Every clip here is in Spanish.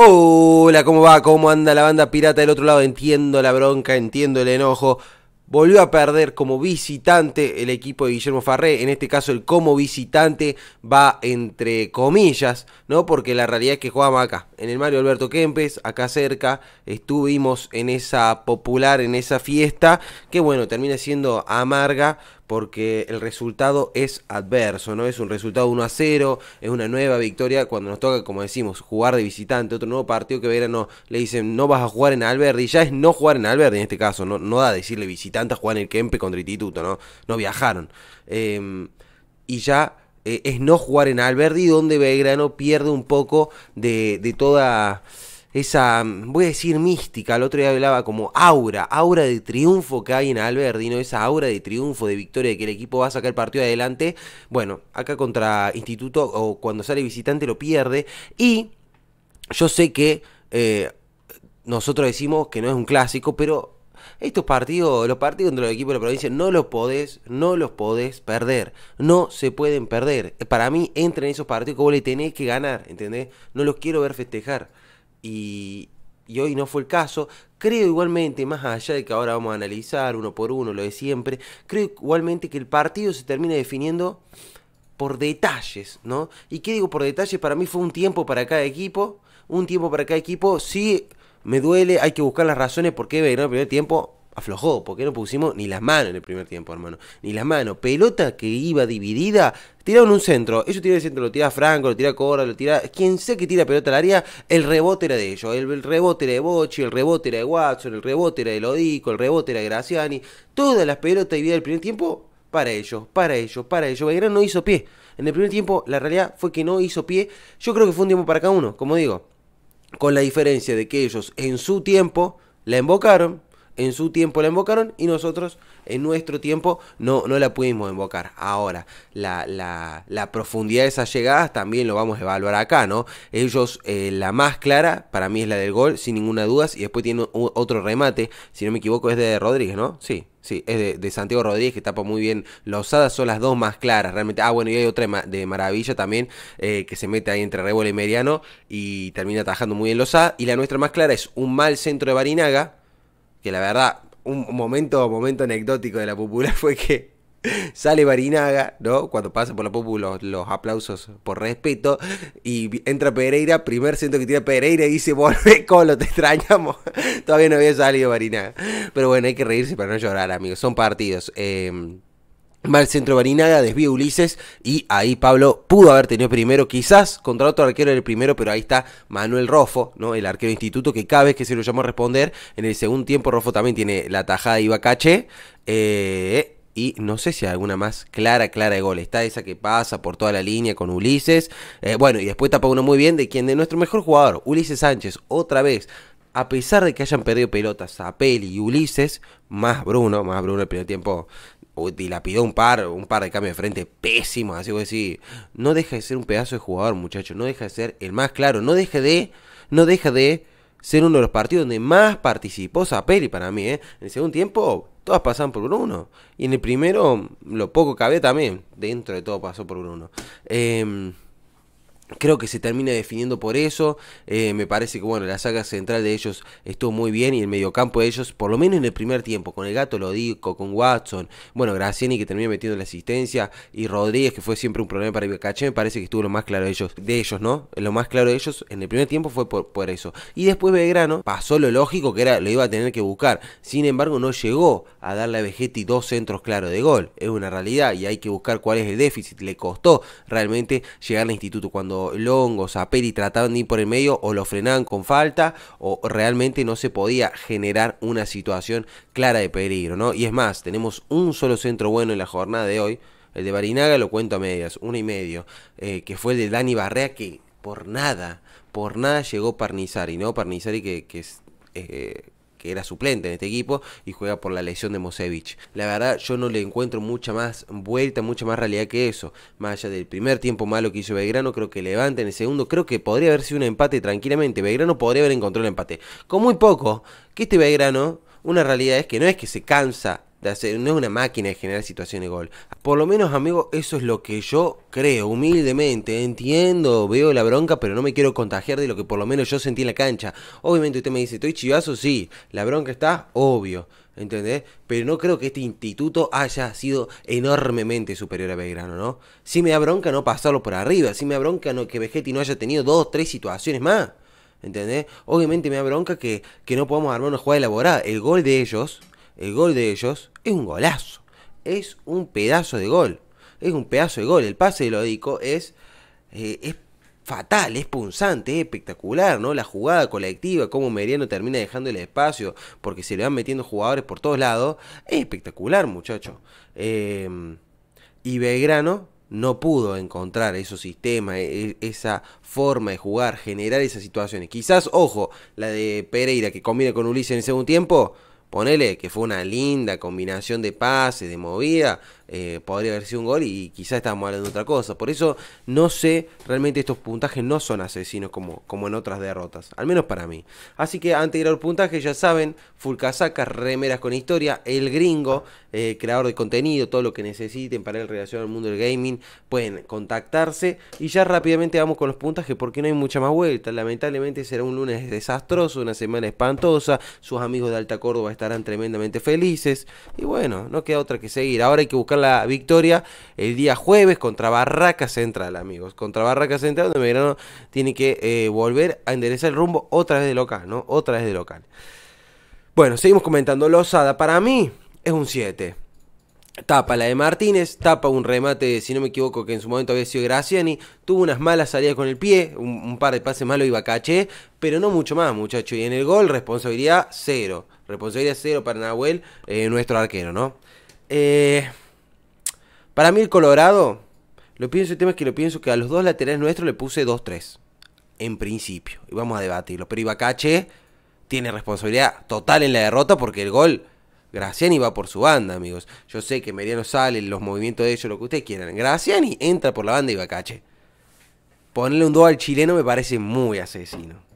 Hola, ¿cómo va? ¿Cómo anda la banda pirata del otro lado? Entiendo la bronca, entiendo el enojo. Volvió a perder como visitante el equipo de Guillermo Farré. En este caso, el como visitante va entre comillas, ¿no? Porque la realidad es que jugamos acá, en el Mario Alberto Kempes, acá cerca. Estuvimos en esa popular, en esa fiesta, que bueno, termina siendo amarga porque el resultado es adverso, ¿no? Es un resultado 1 a 0, es una nueva victoria cuando nos toca, como decimos, jugar de visitante, otro nuevo partido que verano le dicen no vas a jugar en Alberdi, ya es no jugar en Alberdi en este caso, no, no da decirle visitante a jugar en el Kempe contra Instituto, ¿no? No viajaron. Em, y ya eh, es no jugar en Alberdi, donde Belgrano pierde un poco de, de toda esa, voy a decir mística, el otro día hablaba como aura, aura de triunfo que hay en Alberdi, Esa aura de triunfo, de victoria, de que el equipo va a sacar el partido adelante. Bueno, acá contra Instituto o cuando sale visitante lo pierde. Y yo sé que eh, nosotros decimos que no es un clásico, pero estos partidos, los partidos entre los equipos de la provincia, no los podés, no los podés perder. No se pueden perder. Para mí, entran esos partidos que vos le tenés que ganar, ¿entendés? No los quiero ver festejar y, y hoy no fue el caso. Creo igualmente, más allá de que ahora vamos a analizar uno por uno lo de siempre, creo igualmente que el partido se termina definiendo por detalles, ¿no? ¿Y qué digo por detalles? Para mí fue un tiempo para cada equipo, un tiempo para cada equipo, sí me duele, hay que buscar las razones por qué en el primer tiempo aflojó, porque no pusimos ni las manos en el primer tiempo, hermano. Ni las manos. Pelota que iba dividida, tiraron un centro. Ellos tiran el centro, lo tira Franco, lo tira Cora, lo tira. Quien sé que tira pelota al área, el rebote era de ellos. El, rebote era de Bochi, el rebote era de Watson, el rebote era de Lodico, el rebote era de Graciani. Todas las pelotas divididas del primer tiempo para ellos, para ellos, para ellos. Belgrano no hizo pie. En el primer tiempo, la realidad fue que no hizo pie. Yo creo que fue un tiempo para cada uno, como digo. Con la diferencia de que ellos en su tiempo la invocaron en su tiempo la invocaron y nosotros en nuestro tiempo no, no la pudimos invocar. Ahora, la, la, profundidad de esas llegadas también lo vamos a evaluar acá, ¿no? Ellos, eh, la más clara para mí es la del gol, sin ninguna duda, y después tiene otro remate, si no me equivoco es de Rodríguez, ¿no? Sí. Sí, es de, Santiago Rodríguez que tapa muy bien Losadas Son las dos más claras, realmente. Ah, bueno, y hay otra de Maravilla también eh, que se mete ahí entre Rebol y Mediano y termina atajando muy bien los Y la nuestra más clara es un mal centro de Barinaga, que la verdad, un momento, momento anecdótico de la Púpula fue que sale Barinaga, ¿no? Cuando pasa por la Púpula, los, aplausos por respeto, y entra Pereira, primer siento que tira Pereira y dice, volve Colo, te extrañamos. Todavía no había salido Barinaga. Pero bueno, hay que reírse para no llorar, amigos. Son partidos. Eh, Va al centro Barinaga, desvía Ulises y ahí Pablo pudo haber tenido primero, quizás contra otro arquero en el primero, pero ahí está Manuel Rofo, ¿no? El arquero instituto que cada vez que se lo llamó a responder, en el segundo tiempo Rofo también tiene la tajada de Ibacache. Eh, y no sé si hay alguna más clara, clara de gol. Está esa que pasa por toda la línea con Ulises. Eh, bueno, y después tapa uno muy bien de quien de nuestro mejor jugador, Ulises Sánchez, otra vez a pesar de que hayan perdido pelotas a Peli y Ulises, más Bruno, más Bruno el primer tiempo la dilapidó un par, un par de cambios de frente pésimos. Así que decir, no deja de ser un pedazo de jugador, muchacho. No deja de ser el más claro. No deja de, no deja de ser uno de los partidos donde más participó Zapelli para mí. ¿eh? En el segundo tiempo, todas pasaban por uno Y en el primero, lo poco que había también, dentro de todo pasó por uno Eh, em, Creo que se termina definiendo por eso. Eh, me parece que bueno, la saga central de ellos estuvo muy bien y el mediocampo de ellos, por lo menos en el primer tiempo, con el gato lo digo, con Watson, bueno, Graciani que termina metiendo la asistencia y Rodríguez que fue siempre un problema para Ibacache, me parece que estuvo lo más claro de ellos, de ellos, ¿no? Lo más claro de ellos en el primer tiempo fue por, por eso. Y después Belgrano pasó lo lógico que era lo iba a tener que buscar. Sin embargo, no llegó a darle a Vegetti dos centros claros de gol. Es una realidad y hay que buscar cuál es el déficit. Le costó realmente llegar al instituto cuando Longos, a Aperi trataban de ir por el medio o lo frenaban con falta o realmente no se podía generar una situación clara de peligro, ¿no? Y es más, tenemos un solo centro bueno en la jornada de hoy, el de Barinaga lo cuento a medias, uno y medio, eh, que fue el de Dani Barrea que por nada, por nada llegó Parnizari, ¿no? Parnizari que, es... Eh, que era suplente en este equipo y juega por la lesión de Mosevich. La verdad, yo no le encuentro mucha más vuelta, mucha más realidad que eso. Más allá del primer tiempo malo que hizo Belgrano, creo que levanta en el segundo. Creo que podría haber sido un empate tranquilamente. Belgrano podría haber encontrado el empate. Con muy poco, que este Belgrano, una realidad es que no es que se cansa no es una máquina de generar situaciones de gol. Por lo menos, amigo, eso es lo que yo creo, humildemente. Entiendo, veo la bronca, pero no me quiero contagiar de lo que por lo menos yo sentí en la cancha. Obviamente usted me dice, estoy chivazo, sí, la bronca está, obvio. ¿Entendés? Pero no creo que este instituto haya sido enormemente superior a Belgrano, ¿no? Si me da bronca no pasarlo por arriba, Si me da bronca que Vegetti no haya tenido dos, tres situaciones más. ¿Entendés? Obviamente me da bronca que, que no podamos armar una jugada elaborada. El gol de ellos, el gol de ellos es un golazo. Es un pedazo de gol. Es un pedazo de gol. El pase de Lodico eh, es, fatal, es punzante, es espectacular, ¿no? La jugada colectiva, cómo Meriano termina dejando el espacio porque se le van metiendo jugadores por todos lados. Es espectacular, muchacho. Em, y Belgrano no pudo encontrar esos sistemas, e, e, esa forma de jugar, generar esas situaciones. Quizás, ojo, la de Pereira que combina con Ulises en el segundo tiempo, ponele que fue una linda combinación de pases, de movida, eh, podría haber sido un gol y, quizá quizás estábamos hablando de otra cosa. Por eso no sé, realmente estos puntajes no son asesinos como, como en otras derrotas, al menos para mí. Así que antes de ir puntaje, ya saben, Fulcasacas, remeras con historia, el gringo, eh, creador de contenido, todo lo que necesiten para el relación al mundo del gaming, pueden contactarse y ya rápidamente vamos con los puntajes porque no hay mucha más vuelta. Lamentablemente será un lunes desastroso, una semana espantosa, sus amigos de Alta Córdoba estarán tremendamente felices. Y bueno, no queda otra que seguir. Ahora hay que buscar la victoria el día jueves contra Barraca Central, amigos. Contra Barraca Central, donde Belgrano tiene que eh, volver a enderezar el rumbo otra vez de local, ¿no? Otra vez de local. Bueno, seguimos comentando. Losada, para mí es un 7. Tapa la de Martínez, tapa un remate, si no me equivoco, que en su momento había sido Graciani, tuvo unas malas salidas con el pie, un, par de pases malos y pero no mucho más, muchacho. Y en el gol, responsabilidad cero. Responsabilidad cero para Nahuel, eh, nuestro arquero, ¿no? Eh, para mí el Colorado, lo pienso, el tema es que lo pienso que a los dos laterales nuestros le puse 2-3. En principio. Y vamos a debatirlo. Pero Ibacache tiene responsabilidad total en la derrota porque el gol Graciani va por su banda, amigos. Yo sé que Meriano sale, los movimientos de ellos, lo que ustedes quieran. Graciani entra por la banda y va cache. Ponerle un 2 al chileno me parece muy asesino.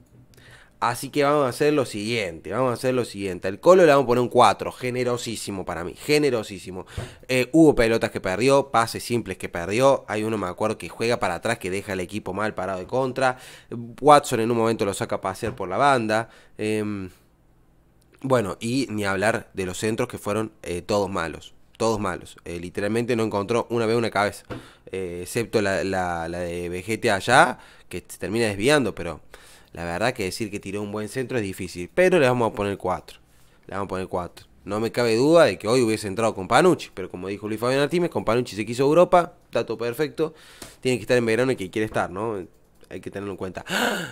Así que vamos a hacer lo siguiente, vamos a hacer lo siguiente. El Colo le vamos a poner un 4, generosísimo para mí, generosísimo. Eh, hubo pelotas que perdió, pases simples que perdió. Hay uno, me acuerdo, que juega para atrás, que deja al equipo mal parado de contra. Watson en un momento lo saca para hacer por la banda. Eh, bueno, y ni hablar de los centros que fueron eh, todos malos. Todos malos. Eh, literalmente no encontró una vez una cabeza. Eh, excepto la, de Vegete allá, que se termina desviando, pero la verdad que decir que tiró un buen centro es difícil. Pero le vamos a poner 4. Le vamos a poner 4. No me cabe duda de que hoy hubiese entrado con Panucci, pero como dijo Luis Fabián Artímez, con Panucci se quiso Europa, dato perfecto. Tiene que estar en verano y que quiere estar, ¿no? Hay que tenerlo en cuenta. ¡Ah!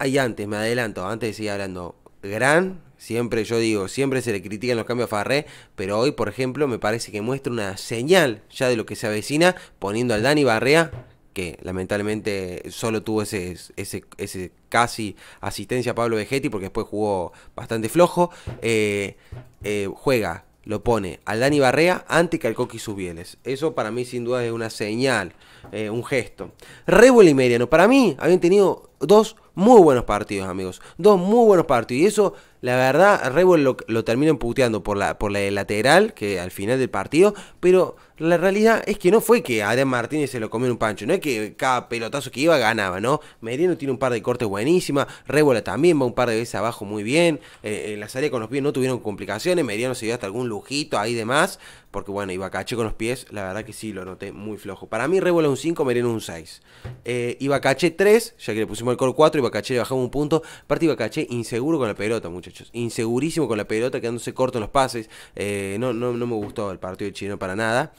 Ahí antes, me adelanto, antes de seguir hablando. Gran Siempre yo digo, siempre se le critican los cambios a Farré, pero hoy, por ejemplo, me parece que muestra una señal ya de lo que se avecina, poniendo al Dani Barrea, que lamentablemente solo tuvo ese, ese, casi asistencia a Pablo Vegetti, porque después jugó bastante flojo, eh, eh, juega, lo pone al Dani Barrea antes que al Coqui Subieles. Eso para mí sin duda es una señal, eh, un gesto. Revuel y Mediano, para mí habían tenido dos muy buenos partidos, amigos. Dos muy buenos partidos. Y eso, la verdad, revol lo, terminan puteando por la, por la lateral, que al final del partido. Pero la realidad es que no fue que Adrián Martínez se lo comió un pancho. No es que cada pelotazo que iba ganaba, ¿no? Mediano tiene un par de cortes buenísimas. Rébola también va un par de veces abajo muy bien. Eh, en la salida con los pies no tuvieron complicaciones. Mediano se dio hasta algún lujito ahí demás más. Porque bueno, Ibacache con los pies, la verdad que sí, lo noté muy flojo. Para mí, Rebola un 5, Mereno un 6. Eh, Ibacache 3, ya que le pusimos el core 4, Ibacache le bajamos un punto. Aparte, Ibacache inseguro con la pelota, muchachos. Insegurísimo con la pelota, quedándose corto en los pases. Eh, no, no, me gustó el partido del chileno para nada.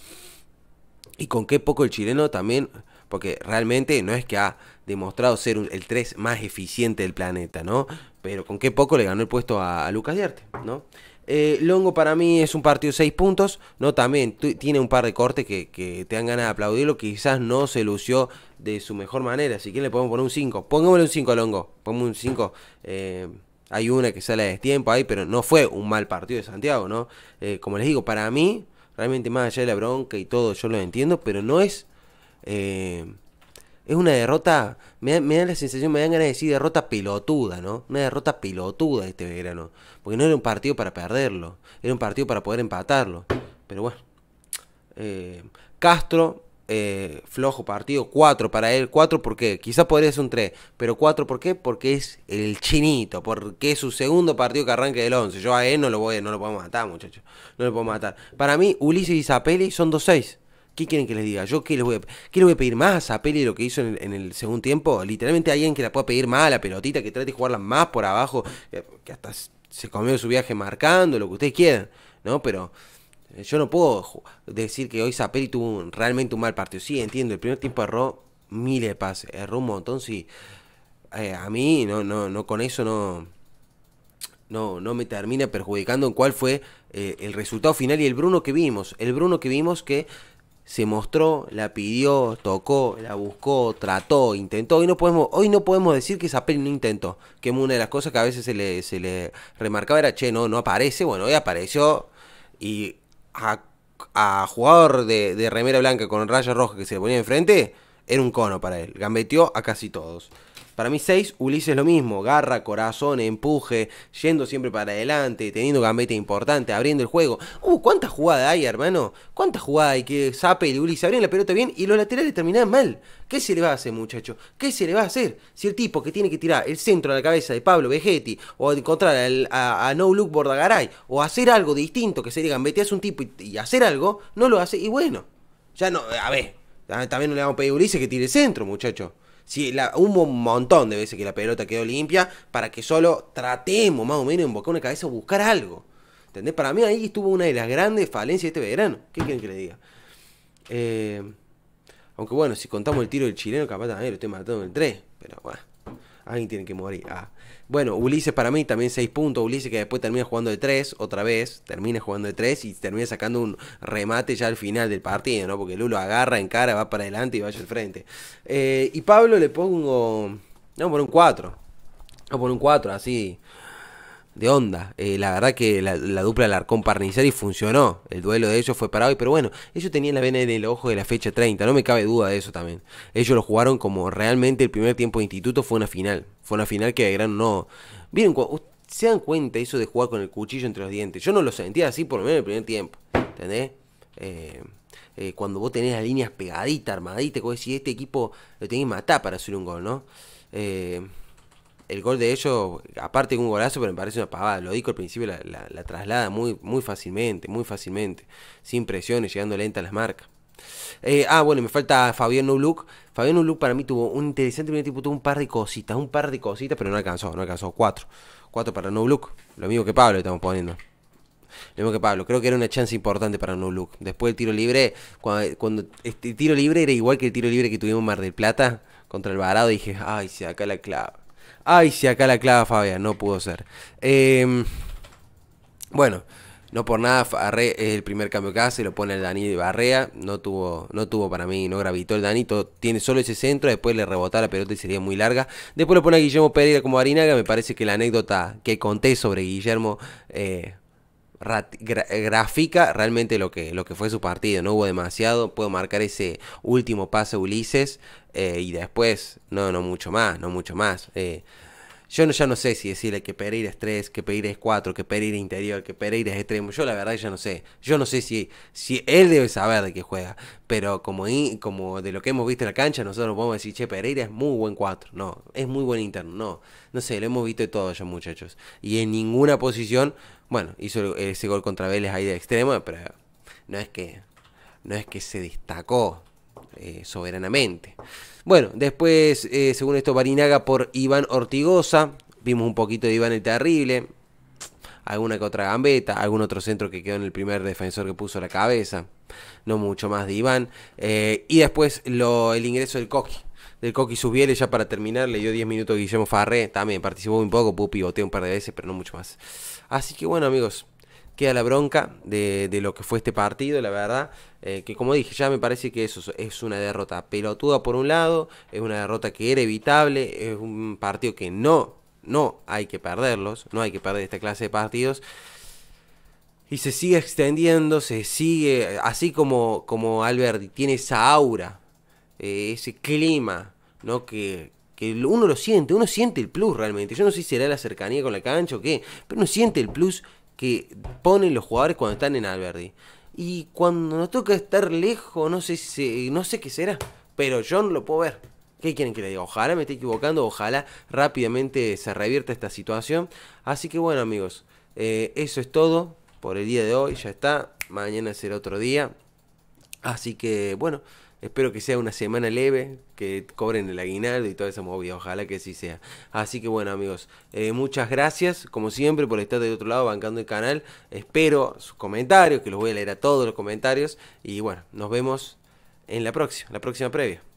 Y con qué poco el chileno también porque realmente no es que ha demostrado ser el 3 más eficiente del planeta, ¿no? Pero con qué poco le ganó el puesto a, a Lucas Diarte, ¿no? Eh, Longo para mí es un partido de 6 puntos. No, también tiene un par de cortes que, te dan ganas de aplaudirlo. Quizás no se lució de su mejor manera. Si que le podemos poner un 5. Pongámosle un 5 a Longo. Pongamos un 5. Eh, hay una que sale a destiempo ahí, pero no fue un mal partido de Santiago, ¿no? Eh, como les digo, para mí, realmente más allá de la bronca y todo, yo lo entiendo, pero no es... Es una derrota, me da, la sensación, me dan ganas de decir derrota pelotuda, ¿no? Una derrota pilotuda este verano. Porque no era un partido para perderlo, era un partido para poder empatarlo. Pero bueno. Eh, Castro, eh, flojo partido, 4 para él, 4 porque quizás podría ser un 3, pero 4 por qué? Porque es el chinito, porque es su segundo partido que arranque del 11. Yo a él no lo voy, no lo puedo matar, muchachos. No lo puedo matar. Para mí, Ulises y Zapelli son 2-6. ¿Qué quieren que les diga? ¿Yo qué les voy a, pedir más a de lo que hizo en el, segundo tiempo? Literalmente alguien que la pueda pedir más a la pelotita, que trate de jugarla más por abajo, que hasta se comió su viaje marcando, lo que ustedes quieran, ¿no? Pero eh, yo no puedo decir que hoy Zapelli tuvo realmente un mal partido. Sí, entiendo, el primer tiempo erró miles de pases, erró un montón, sí. Eh, a mí no, no, no, con eso no, no, no me termina perjudicando en cuál fue eh, el resultado final y el Bruno que vimos. El Bruno que vimos que se mostró, la pidió, tocó, la buscó, trató, intentó. Hoy no podemos, hoy no podemos decir que esa peli no intentó. Que una de las cosas que a veces se le, se le remarcaba era, che, no, no aparece. Bueno, hoy apareció y a, jugador de, de, remera blanca con raya roja que se le ponía enfrente, era un cono para él. Gambeteó a casi todos. Para mí 6, Ulises lo mismo, garra, corazón, empuje, yendo siempre para adelante, teniendo gambeta importante, abriendo el juego. Uh, ¿cuántas jugadas hay, hermano? ¿Cuántas jugadas hay que Zape y Ulises abren la pelota bien y los laterales terminan mal? ¿Qué se le va a hacer, muchacho? ¿Qué se le va a hacer? Si el tipo que tiene que tirar el centro a la cabeza de Pablo Vegetti o encontrar a, No Look Bordagaray o hacer algo distinto que sería es un tipo y, hacer algo, no lo hace y bueno, ya no, a ver, también no le vamos a pedir a Ulises que tire el centro, muchacho. Sí, la, hubo un montón de veces que la pelota quedó limpia para que solo tratemos más o menos de embocar una cabeza o buscar algo. ¿Entendés? Para mí ahí estuvo una de las grandes falencias de este verano. ¿Qué quieren que le diga? Eh, aunque bueno, si contamos el tiro del chileno, capaz también lo estoy matando en el 3. Pero bueno. Alguien tiene que morir. Ah. Bueno, Ulises para mí también 6 puntos. Ulises que después termina jugando de 3 otra vez. Termina jugando de 3 y termina sacando un remate ya al final del partido, ¿no? Porque Lulo agarra, en cara, va para adelante y vaya al frente. Eh, y Pablo le pongo. No, por un 4. No, por un 4, así de onda. Eh, la verdad que la, la dupla Larcón y funcionó. El duelo de ellos fue parado, pero bueno, ellos tenían la vena en el ojo de la fecha 30, no me cabe duda de eso también. Ellos lo jugaron como realmente el primer tiempo de instituto fue una final. Fue una final que de gran no. Miren, se dan cuenta eso de jugar con el cuchillo entre los dientes. Yo no lo sentía así por lo menos el primer tiempo. ¿Entendés? Eh, eh, cuando vos tenés las líneas pegaditas, armaditas, como decís, este equipo lo tenés que matar para hacer un gol, ¿no? Eh, el gol de ellos, aparte de un golazo, pero me parece una pavada. Lo dijo al principio, la, traslada muy, muy fácilmente, muy fácilmente, sin presiones, llegando lenta a las marcas. Eh, ah, bueno, me falta Fabián Nubluk Fabián Nubluk para mí tuvo un interesante primer tiempo, tuvo un par de cositas, un par de cositas, pero no alcanzó, no alcanzó. Cuatro. Cuatro para Nubluk Lo mismo que Pablo le estamos poniendo. Lo mismo que Pablo. Creo que era una chance importante para Nubluk Después el tiro libre, cuando, este tiro libre era igual que el tiro libre que tuvimos en Mar del Plata contra el Varado, dije, ay, se acá la clave Ay, si acá la clava Fabián, no pudo ser. Em, bueno, no por nada, es el primer cambio que hace, lo pone el Dani Barrea, no tuvo, no tuvo para mí, no gravitó el Danito. tiene solo ese centro, después le rebota la pelota y sería muy larga. Después lo pone a Guillermo Pereira como Arinaga, me parece que la anécdota que conté sobre Guillermo... Eh, gráfica grafica realmente lo que, lo que fue su partido. No hubo demasiado. Puedo marcar ese último pase Ulises eh, y después, no, no mucho más, no mucho más. Eh, yo ya no sé si decirle que Pereira es 3, que Pereira es 4, que Pereira es interior, que Pereira es extremo. Yo la verdad ya no sé. Yo no sé si, si él debe saber de qué juega. Pero como, como de lo que hemos visto en la cancha, nosotros podemos decir, che, Pereira es muy buen 4. No, es muy buen interno. No, no sé, lo hemos visto de todo ya muchachos. Y en ninguna posición, bueno, hizo ese gol contra Vélez ahí de extremo, pero no es que, no es que se destacó. Eh, soberanamente. Bueno, después, eh, según esto, Barinaga por Iván Ortigosa. Vimos un poquito de Iván el Terrible. Alguna que otra gambeta, algún otro centro que quedó en el primer defensor que puso la cabeza. No mucho más de Iván. Eh, y después lo, el ingreso del Coqui. Del Coqui Subiele, ya para terminar, le dio 10 minutos Guillermo Farré. También participó un poco, Pupi voté un par de veces, pero no mucho más. Así que bueno, amigos, queda la bronca de, lo que fue este partido, la verdad. Eh, que como dije, ya me parece que eso es una derrota pelotuda por un lado, es una derrota que era evitable, es un partido que no, no hay que perderlos, no hay que perder esta clase de partidos y se sigue extendiendo, se sigue, así como, como Alberti tiene esa aura, eh, ese clima, ¿no? Que, que, uno lo siente, uno siente el plus realmente. Yo no sé si será la cercanía con la cancha o qué, pero uno siente el plus que ponen los jugadores cuando están en Alberdi. Y cuando nos toca estar lejos, no sé si, no sé qué será, pero yo no lo puedo ver. ¿Qué quieren que le diga? Ojalá me esté equivocando, ojalá rápidamente se revierta esta situación. Así que bueno amigos, eh, eso es todo por el día de hoy, ya está. Mañana será otro día. Así que bueno. Espero que sea una semana leve, que cobren el aguinaldo y toda esa movida. Ojalá que así sea. Así que bueno, amigos, eh, muchas gracias, como siempre, por estar de otro lado bancando el canal. Espero sus comentarios, que los voy a leer a todos los comentarios. Y bueno, nos vemos en la próxima, la próxima previa.